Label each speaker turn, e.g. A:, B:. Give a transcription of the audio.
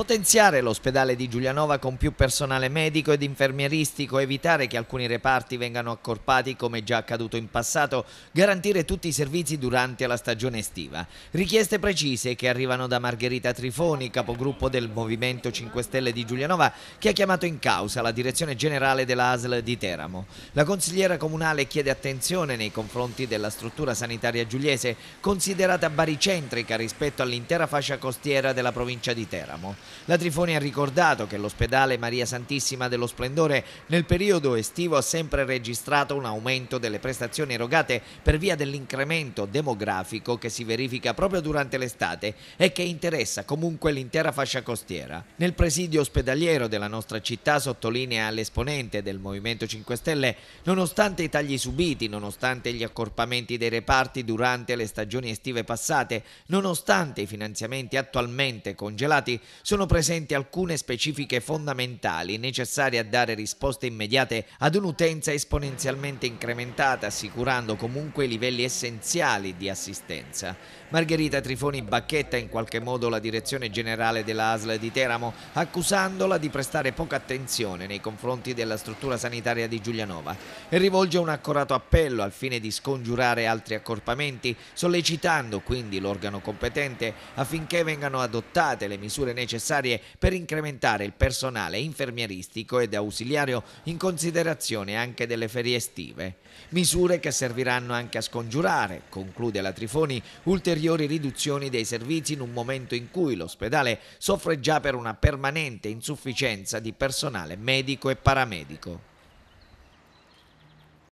A: potenziare l'ospedale di Giulianova con più personale medico ed infermieristico, evitare che alcuni reparti vengano accorpati come già accaduto in passato, garantire tutti i servizi durante la stagione estiva. Richieste precise che arrivano da Margherita Trifoni, capogruppo del Movimento 5 Stelle di Giulianova, che ha chiamato in causa la direzione generale della ASL di Teramo. La consigliera comunale chiede attenzione nei confronti della struttura sanitaria giuliese, considerata baricentrica rispetto all'intera fascia costiera della provincia di Teramo. La Trifoni ha ricordato che l'ospedale Maria Santissima dello Splendore nel periodo estivo ha sempre registrato un aumento delle prestazioni erogate per via dell'incremento demografico che si verifica proprio durante l'estate e che interessa comunque l'intera fascia costiera. Nel presidio ospedaliero della nostra città, sottolinea l'esponente del Movimento 5 Stelle, nonostante i tagli subiti, nonostante gli accorpamenti dei reparti durante le stagioni estive passate, nonostante i finanziamenti attualmente congelati, sono sono presenti alcune specifiche fondamentali necessarie a dare risposte immediate ad un'utenza esponenzialmente incrementata, assicurando comunque i livelli essenziali di assistenza. Margherita Trifoni bacchetta in qualche modo la direzione generale della ASL di Teramo, accusandola di prestare poca attenzione nei confronti della struttura sanitaria di Giulianova e rivolge un accorato appello al fine di scongiurare altri accorpamenti, sollecitando quindi l'organo competente affinché vengano adottate le misure necessarie necessarie per incrementare il personale infermieristico ed ausiliario in considerazione anche delle ferie estive. Misure che serviranno anche a scongiurare, conclude la Trifoni, ulteriori riduzioni dei servizi in un momento in cui l'ospedale soffre già per una permanente insufficienza di personale medico e paramedico.